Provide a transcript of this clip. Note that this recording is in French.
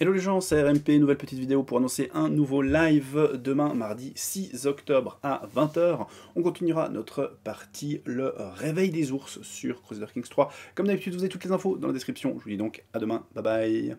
Hello les gens, c'est RMP, nouvelle petite vidéo pour annoncer un nouveau live demain, mardi 6 octobre à 20h. On continuera notre partie Le Réveil des ours sur Crusader Kings 3. Comme d'habitude, vous avez toutes les infos dans la description. Je vous dis donc à demain, bye bye